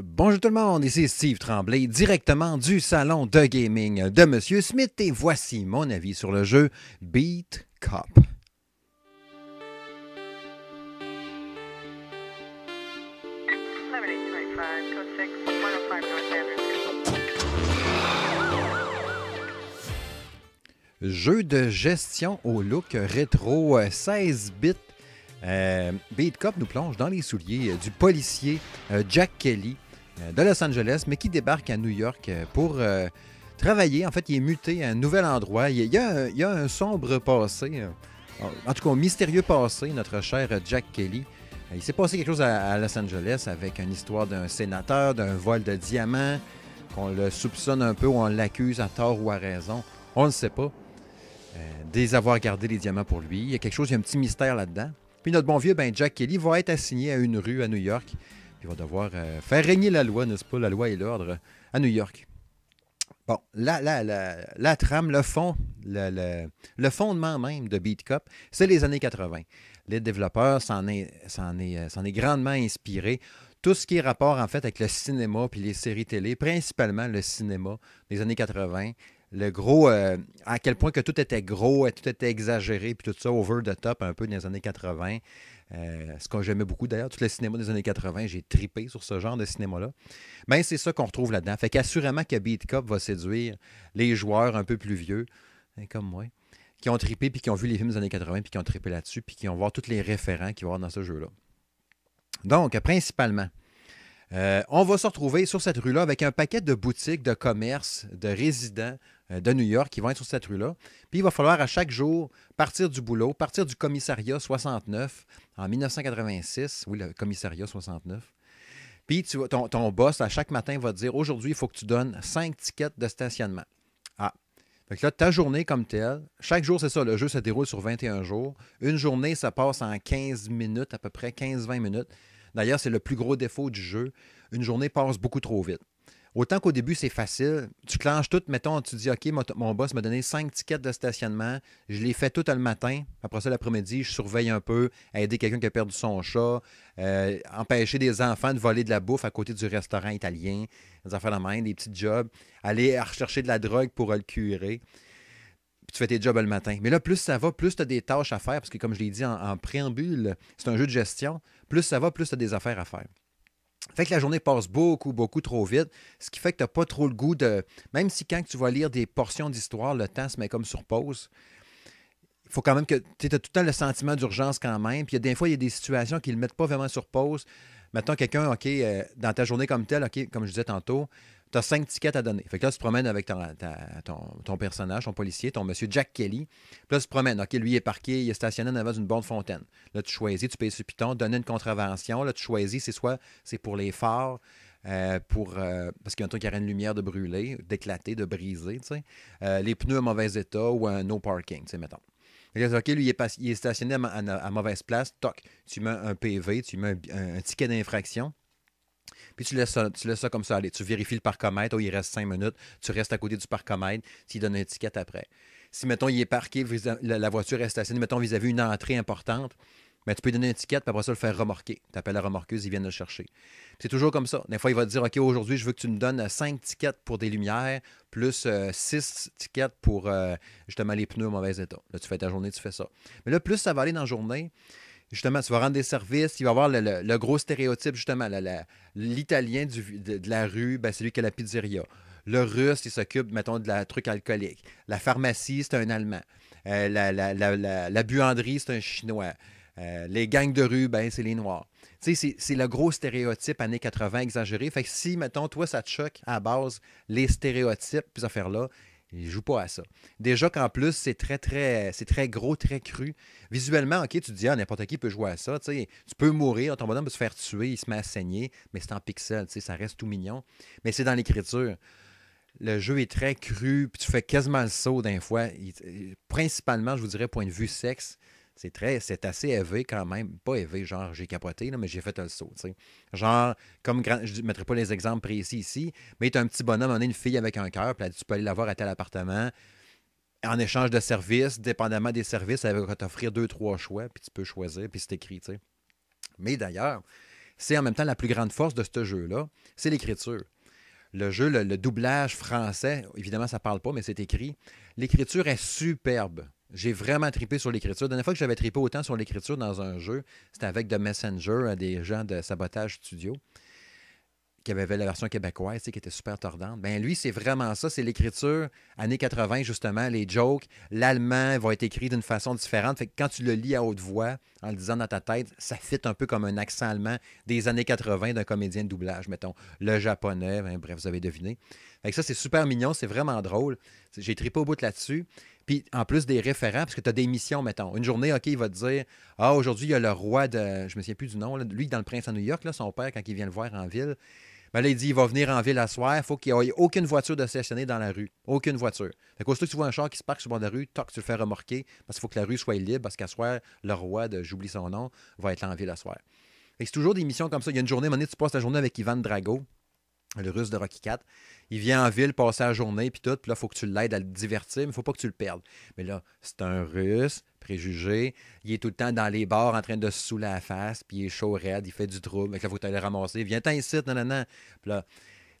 Bonjour tout le monde, ici Steve Tremblay, directement du salon de gaming de Monsieur Smith, et voici mon avis sur le jeu Beat Cop. Jeu de gestion au look rétro 16 euh, bits. Euh, Cop nous plonge dans les souliers euh, du policier euh, Jack Kelly de Los Angeles, mais qui débarque à New York pour travailler. En fait, il est muté à un nouvel endroit. Il y a, un sombre passé, en tout cas un mystérieux passé, notre cher Jack Kelly. Il s'est passé quelque chose à, Los Angeles avec une histoire d'un sénateur, d'un vol de diamants, qu'on le soupçonne un peu ou on l'accuse à tort ou à raison. On ne sait pas. Euh, Dès avoir gardé les diamants pour lui. Il y a quelque chose, il y a un petit mystère là-dedans. Puis notre bon vieux, ben Jack Kelly va être assigné à une rue à New York. Il va devoir euh, faire régner la loi, n'est-ce pas, la loi et l'ordre à New York. Bon, la, la, trame, le fond, le, fondement même de Beat Cup, c'est les années 80. Les développeurs s'en est, euh, est, grandement inspiré. Tout ce qui est rapport en fait avec le cinéma puis les séries télé, principalement le cinéma des années 80, le gros, euh, à quel point que tout était gros, tout était exagéré, puis tout ça over the top un peu dans les années 80. Euh, ce que j'aimais beaucoup d'ailleurs, tout le cinéma des années 80, j'ai tripé sur ce genre de cinéma-là. Mais c'est ça qu'on retrouve là-dedans. Fait qu'assurément que Beat Cup va séduire les joueurs un peu plus vieux, hein, comme moi, qui ont tripé, puis qui ont vu les films des années 80, puis qui ont tripé là-dessus, puis qui vont voir tous les référents qu'il va y avoir dans ce jeu-là. Donc, principalement, euh, on va se retrouver sur cette rue-là avec un paquet de boutiques, de commerces, de résidents, euh, de New York qui vont être sur cette rue-là. Puis il va falloir à chaque jour partir du boulot, partir du commissariat 69 en 1986. Oui, le commissariat 69. Puis tu, ton, ton boss, à chaque matin, va te dire aujourd'hui, il faut que tu donnes cinq tickets de stationnement. Ah. Fait que là, ta journée comme telle, chaque jour, c'est ça, le jeu se déroule sur 21 jours. Une journée, ça passe en 15 minutes, à peu près 15-20 minutes. D'ailleurs, c'est le plus gros défaut du jeu. Une journée passe beaucoup trop vite. Autant qu'au début, c'est facile. Tu clenches tout, mettons, tu dis, OK, mon, boss m'a donné cinq tickets de stationnement. Je les fais tout le matin. Après ça, l'après-midi, je surveille un peu, aider quelqu'un qui a perdu son chat, euh, empêcher des enfants de voler de la bouffe à côté du restaurant italien, des affaires de main, des petits jobs, aller rechercher de la drogue pour le curer. Puis tu fais tes jobs le matin. Mais là, plus ça va, plus tu as des tâches à faire, parce que comme je l'ai dit en, en préambule, c'est un jeu de gestion. Plus ça va, plus tu as des affaires à faire. Fait que la journée passe beaucoup, beaucoup trop vite, ce qui fait que tu n'as pas trop le goût de. Même si quand tu vas lire des portions d'histoire, le temps se met comme sur pause. Il faut quand même que. Tu as tout le temps le sentiment d'urgence quand même. Puis des fois, il y a des situations qui ne le mettent pas vraiment sur pause. Maintenant, quelqu'un, OK, euh, dans ta journée comme telle, OK, comme je disais tantôt, tu as cinq tickets à donner. Fait que là, tu te promènes avec ton, personnage, ton policier, ton monsieur Jack Kelly. Puis là, tu te promènes. OK, lui, il est parqué, il est stationné en une d'une fontaine. Là, tu choisis, tu payes ce piton, donner une contravention. Là, tu choisis, c'est soit c'est pour les phares, euh, pour, euh, parce qu'il y a un truc qui aurait une lumière de brûler, d'éclater, de briser, euh, les pneus à mauvais état ou un no parking, tu sais, mettons. OK, lui, il est, stationné à, mauvaise place, toc, tu mets un PV, tu mets un ticket d'infraction puis tu laisses, ça, tu ça comme ça aller. Tu vérifies le parcomètre, oh, il reste cinq minutes, tu restes à côté du parcomètre, tu lui donnes une étiquette après. Si, mettons, il est parqué, la, voiture reste stationnée, mettons, vis-à-vis une entrée importante, mais ben, tu peux lui donner une étiquette, puis après ça, le faire remorquer. Tu appelles la remorqueuse, ils viennent le chercher. C'est toujours comme ça. Des fois, il va te dire OK, aujourd'hui, je veux que tu me donnes 5 euh, tickets pour des lumières, plus euh, six 6 tickets pour euh, justement les pneus en mauvais état. Là, tu fais ta journée, tu fais ça. Mais là, plus ça va aller dans la journée, justement, tu vas rendre des services, il va y avoir le, gros stéréotype, justement, l'italien de, la rue, ben, c'est lui qui a la pizzeria. Le russe, il s'occupe, mettons, de la truc alcoolique. La pharmacie, c'est un Allemand. Euh, la, buanderie, c'est un Chinois. Euh, les gangs de rue, ben, c'est les Noirs. Tu sais, c'est le gros stéréotype années 80 exagéré. Fait que si, mettons, toi, ça te choque à base, les stéréotypes, puis ces affaires-là, il joue pas à ça. Déjà qu'en plus, c'est très, très, c'est très gros, très cru. Visuellement, OK, tu te dis, ah, n'importe qui peut jouer à ça. Tu peux mourir, ton bonhomme peut se faire tuer, il se met à saigner, mais c'est en pixel, ça reste tout mignon. Mais c'est dans l'écriture. Le jeu est très cru, puis tu fais quasiment le saut d'un fois. Euh, principalement, je vous dirais, point de vue sexe, c'est très, c'est assez élevé quand même. Pas élevé, genre j'ai capoté, mais j'ai fait un saut. Genre, comme je ne mettrai pas les exemples précis ici, mais tu un petit bonhomme, on a une fille avec un cœur, puis tu peux aller la voir à tel appartement en échange de services, dépendamment des services, elle va t'offrir deux, trois choix, puis tu peux choisir, puis c'est écrit. Mais d'ailleurs, c'est en même temps la plus grande force de ce jeu-là, c'est l'écriture. Le jeu, le, le, doublage français, évidemment, ça ne parle pas, mais c'est écrit. L'écriture est superbe j'ai vraiment tripé sur l'écriture. La dernière fois que j'avais tripé autant sur l'écriture dans un jeu, c'était avec The Messenger, des gens de Sabotage Studio qui avait la version québécoise, qui était super tordante. Ben lui, c'est vraiment ça, c'est l'écriture années 80 justement, les jokes. L'allemand va être écrit d'une façon différente. Fait que quand tu le lis à haute voix, en le disant dans ta tête, ça fit un peu comme un accent allemand des années 80 d'un comédien de doublage, mettons. Le japonais, ben, bref, vous avez deviné ça, c'est super mignon, c'est vraiment drôle. J'ai tripé au bout là-dessus. Puis en plus des référents, parce que tu as des missions, mettons. Une journée, OK, il va te dire Ah, aujourd'hui, il y a le roi de. Je me souviens plus du nom, lui, dans le Prince à New York, là, son père, quand il vient le voir en ville. Ben là, il dit, il va venir en ville à soir, faut qu'il n'y ait aucune voiture de stationner dans la rue. Aucune voiture. Fait qu'aussitôt que tu vois un char qui se parque sur bord de la rue, toc, tu le fais remorquer parce qu'il faut que la rue soit libre, parce qu'à soir, le roi de j'oublie son nom va être en ville à soir. et c'est toujours des missions comme ça. Il y a une journée, à tu passes la journée avec Ivan Drago le russe de Rocky 4. Il vient en ville passer la journée, puis tout. Puis là, il faut que tu l'aides à le divertir, mais il faut pas que tu le perdes. Mais là, c'est un russe, préjugé. Il est tout le temps dans les bars en train de se saouler la face, puis il est chaud, raide, il fait du trouble. mais là, il faut que tu le ramasser. Viens-t'en ici, nanana. Puis là,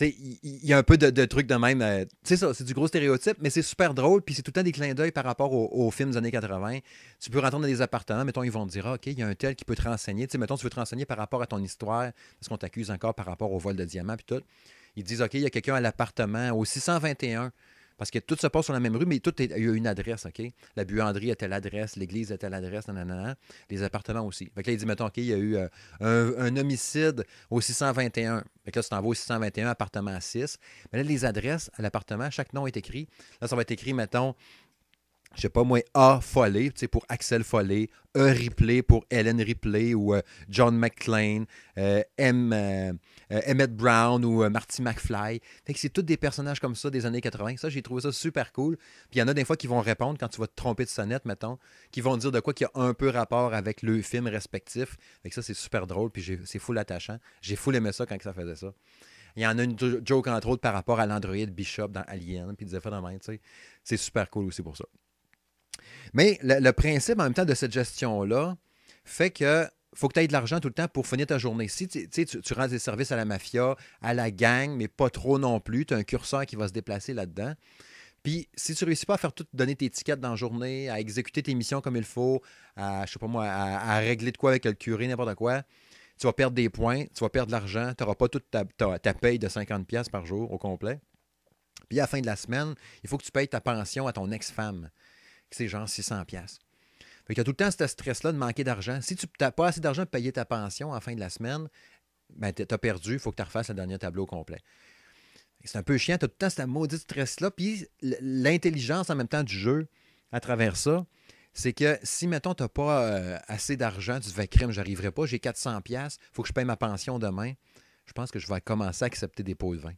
il y, a un peu de, trucs de même. Tu euh, c'est ça, c'est du gros stéréotype, mais c'est super drôle. Puis c'est tout le temps des clins d'œil par rapport aux, films des années 80. Tu peux rentrer dans des appartements, mettons, ils vont te dire ah, OK, il y a un tel qui peut te renseigner. sais mettons, tu veux te renseigner par rapport à ton histoire, parce qu'on t'accuse encore par rapport au vol de diamants, puis tout. Ils disent OK, il y a quelqu'un à l'appartement au 621 parce que tout se passe sur la même rue, mais tout il y a une adresse, OK? La buanderie était l'adresse, l'église était l'adresse, les appartements aussi. Fait que là, il dit, mettons, OK, il y a eu euh, un, homicide au 621. Fait que là, c'est en vas au 621, appartement 6. Mais là, les adresses à l'appartement, chaque nom est écrit. Là, ça va être écrit, mettons, je sais pas moi, A Follé, tu sais, pour Axel Follet, E Ripley pour Ellen Ripley ou euh, John McClane, euh, euh, Emmett Brown ou Marty McFly. Fait que c'est tous des personnages comme ça des années 80. Ça, j'ai trouvé ça super cool. Puis il y en a des fois qui vont répondre quand tu vas te tromper de sonnette, mettons, qui vont dire de quoi qui a un peu rapport avec le film respectif. Fait que ça, c'est super drôle, puis c'est full attachant. J'ai full aimé ça quand ça faisait ça. Il y en a une joke, entre autres, par rapport à l'android Bishop dans Alien, puis des effets dans tu sais. C'est super cool aussi pour ça. Mais le, principe en même temps de cette gestion-là fait que faut que tu aies de l'argent tout le temps pour finir ta journée. Si tu, tu, rends des services à la mafia, à la gang, mais pas trop non plus, tu as un curseur qui va se déplacer là-dedans. Puis si tu réussis pas à faire tout, donner tes étiquettes dans la journée, à exécuter tes missions comme il faut, à, je sais pas moi, à, régler de quoi avec le curé, n'importe quoi, tu vas perdre des points, tu vas perdre de l'argent, tu n'auras pas toute ta, ta paye de 50$ par jour au complet. Puis à la fin de la semaine, il faut que tu payes ta pension à ton ex-femme c'est genre 600 pièces. Fait tout le temps ce stress-là de manquer d'argent. Si tu n'as pas assez d'argent pour payer ta pension en fin de la semaine, ben tu as perdu, il faut que tu refasses le dernier tableau complet. C'est un peu chiant, tu as tout le temps ce maudit stress-là. Puis l'intelligence en même temps du jeu à travers ça, c'est que si, mettons, tu n'as pas euh, assez d'argent, tu te fais j'arriverai pas, j'ai 400 Il faut que je paye ma pension demain, je pense que je vais commencer à accepter des pots de vin.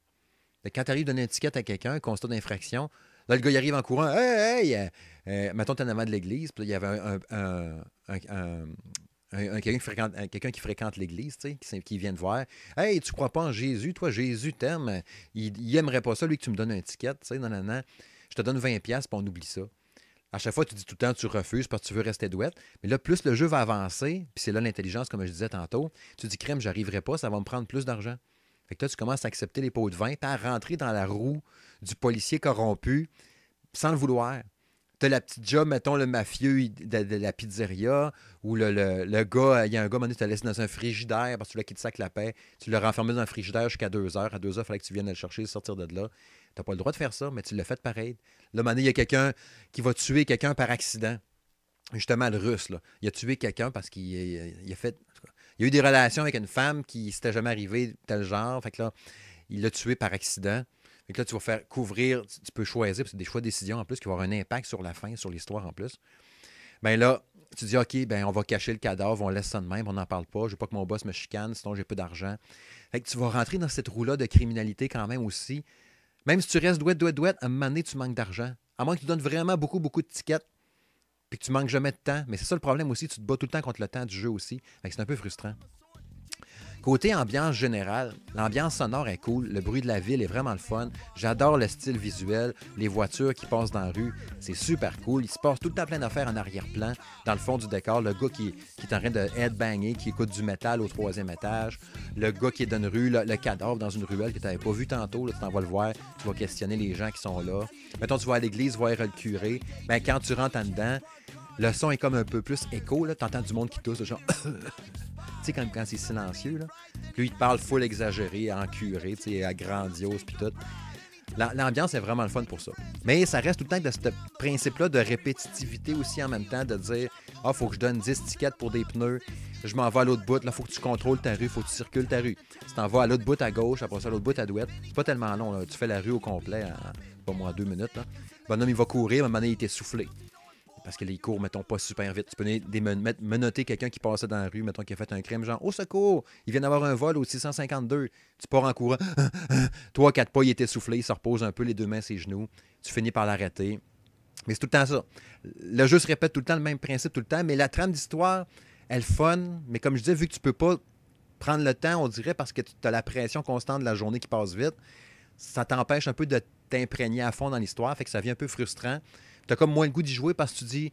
Quand tu arrives à donner une étiquette à quelqu'un, constat d'infraction, Là, le gars, arrive en courant. Hey, hey! Euh, euh, mettons, t'es en avant de l'église. Puis il y avait quelqu'un qui fréquente, l'église, qui, vient te voir. Hey, tu crois pas en Jésus, toi, Jésus t'aime. Il, n'aimerait aimerait pas ça, lui, que tu me donnes un ticket, non, non, non. Je te donne 20$, puis on oublie ça. À chaque fois, tu dis tout le temps, tu refuses parce que tu veux rester douette. Mais là, plus le jeu va avancer, puis c'est là l'intelligence, comme je disais tantôt, tu dis, crème, j'arriverai pas, ça va me prendre plus d'argent. Fait que toi, tu commences à accepter les pots de vin, à rentrer dans la roue du policier corrompu sans le vouloir. T'as la petite job, mettons, le mafieux de, la pizzeria, ou le, le, gars, il y a un gars, tu te laisses dans un frigidaire parce que tu l'as te sac la paix. Tu l'as renfermé dans un frigidaire jusqu'à 2 heures. À 2 heures, il fallait que tu viennes le chercher sortir de là. T'as pas le droit de faire ça, mais tu l'as fait pareil. Là, il y a quelqu'un qui va tuer quelqu'un par accident. Justement, le russe, là. Il a tué quelqu'un parce qu'il a fait. Il a eu des relations avec une femme qui s'était jamais arrivée, tel genre. Fait que là, il l'a tué par accident. Fait là, tu vas faire couvrir, tu peux choisir, c'est des choix de décision en plus qui vont avoir un impact sur la fin, sur l'histoire en plus. mais ben là, tu dis, OK, ben on va cacher le cadavre, on laisse ça de même, on n'en parle pas, je veux pas que mon boss me chicane, sinon j'ai peu d'argent. Fait que tu vas rentrer dans cette roue-là de criminalité quand même aussi. Même si tu restes douette, douette, douette, à un moment donné, tu manques d'argent. À moins que tu donnes vraiment beaucoup, beaucoup de tickets, puis que tu manques jamais de temps. Mais c'est ça le problème aussi, tu te bats tout le temps contre le temps du jeu aussi. Fait que c'est un peu frustrant. Côté ambiance générale, l'ambiance sonore est cool, le bruit de la ville est vraiment le fun, j'adore le style visuel, les voitures qui passent dans la rue, c'est super cool, il se passe tout le temps plein d'affaires en arrière-plan, dans le fond du décor, le gars qui, qui est en train de headbanger, qui écoute du métal au troisième étage, le gars qui est dans une rue, le, cadavre dans une ruelle que tu n'avais pas vu tantôt, tu t'en vas le voir, tu vas questionner les gens qui sont là. Mettons, tu vas à l'église voir le curé, ben, quand tu rentres en dedans, le son est comme un peu plus écho, tu entends du monde qui tousse, genre... quand, c'est silencieux, là, lui, il te parle full exagéré, encuré, tu grandiose, puis tout. L'ambiance est vraiment le fun pour ça. Mais ça reste tout le temps de ce principe-là de répétitivité aussi en même temps, de dire Ah, faut que je donne 10 tickets pour des pneus, je m'en vais à l'autre bout, là, faut que tu contrôles ta rue, faut que tu circules ta rue. Tu t'en vas à l'autre bout à gauche, après ça à l'autre bout à droite. C'est pas tellement long, tu fais la rue au complet en, pas moins deux minutes. bonhomme, il va courir, à un moment donné, il est essoufflé parce que les cours, mettons, pas super vite. Tu peux menoter quelqu'un qui passait dans la rue, mettons, qui a fait un crime, genre, au secours, il vient d'avoir un vol au 652. Tu pars en courant, hein, hein, hein. Toi, quatre pas, il est essoufflé, il se repose un peu les deux mains, ses genoux. Tu finis par l'arrêter. Mais c'est tout le temps ça. Le jeu se répète tout le temps, le même principe tout le temps, mais la trame d'histoire, elle fun. Mais comme je disais, vu que tu peux pas prendre le temps, on dirait, parce que tu as la pression constante de la journée qui passe vite, ça t'empêche un peu de t'imprégner à fond dans l'histoire, fait que ça devient un peu frustrant tu comme moins le goût d'y jouer parce que tu dis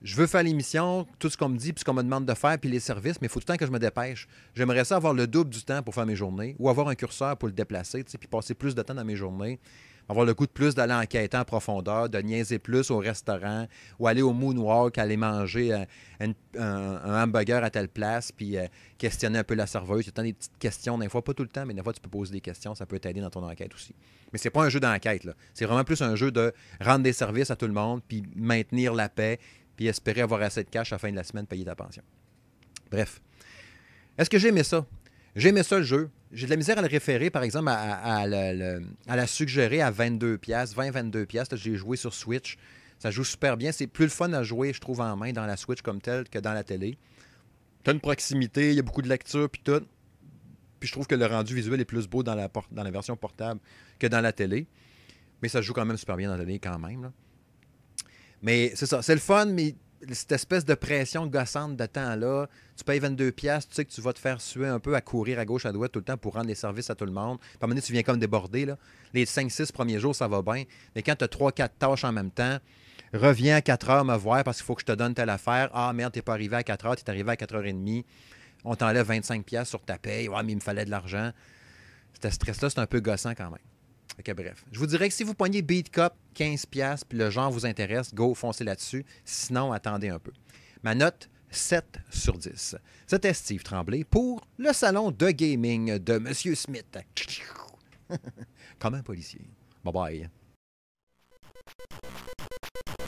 je veux faire l'émission, tout ce qu'on me dit, puis ce qu'on me demande de faire, puis les services, mais il faut tout le temps que je me dépêche. J'aimerais ça avoir le double du temps pour faire mes journées, ou avoir un curseur pour le déplacer, puis passer plus de temps dans mes journées avoir le goût de plus d'aller enquêter en profondeur, de niaiser plus au restaurant ou aller au moonwalk, aller manger euh, un, hamburger à telle place, puis euh, questionner un peu la serveuse. Tu as des petites questions, des fois pas tout le temps, mais des fois tu peux poser des questions, ça peut t'aider dans ton enquête aussi. Mais c'est pas un jeu d'enquête, C'est vraiment plus un jeu de rendre des services à tout le monde, puis maintenir la paix, puis espérer avoir assez de cash à la fin de la semaine, payer ta pension. Bref. Est-ce que j'ai aimé ça? J'aimais ça le jeu. J'ai de la misère à le référer, par exemple, à, la suggérer à 22 pièces, 20-22 pièces. J'ai joué sur Switch. Ça joue super bien. C'est plus le fun à jouer, je trouve, en main dans la Switch comme telle que dans la télé. T'as une proximité, il y a beaucoup de lecture, puis tout. Puis je trouve que le rendu visuel est plus beau dans la, version portable que dans la télé. Mais ça joue quand même super bien dans la télé quand même. Mais c'est ça, c'est le fun, mais cette espèce de pression gossante de temps-là. Tu payes 22 pièces, tu sais que tu vas te faire suer un peu à courir à gauche, à droite tout le temps pour rendre les services à tout le monde. Puis à un moment donné, tu viens comme déborder. Les 5-6 premiers jours, ça va bien. Mais quand tu as 3-4 tâches en même temps, reviens à 4 heures me voir parce qu'il faut que je te donne telle affaire. Ah merde, t'es pas arrivé à 4 heures, t'es arrivé à 4h30. On t'enlève 25 pièces sur ta paye. Ah, mais il me fallait de l'argent. Cet stress-là, c'est un peu gossant quand même bref, je vous dirais que si vous poignez Beat Cup, 15$, puis le genre vous intéresse, go, foncez là-dessus. Sinon, attendez un peu. Ma note, 7 sur 10. C'était Steve Tremblay pour le salon de gaming de M. Smith. Comme un policier. Bye bye.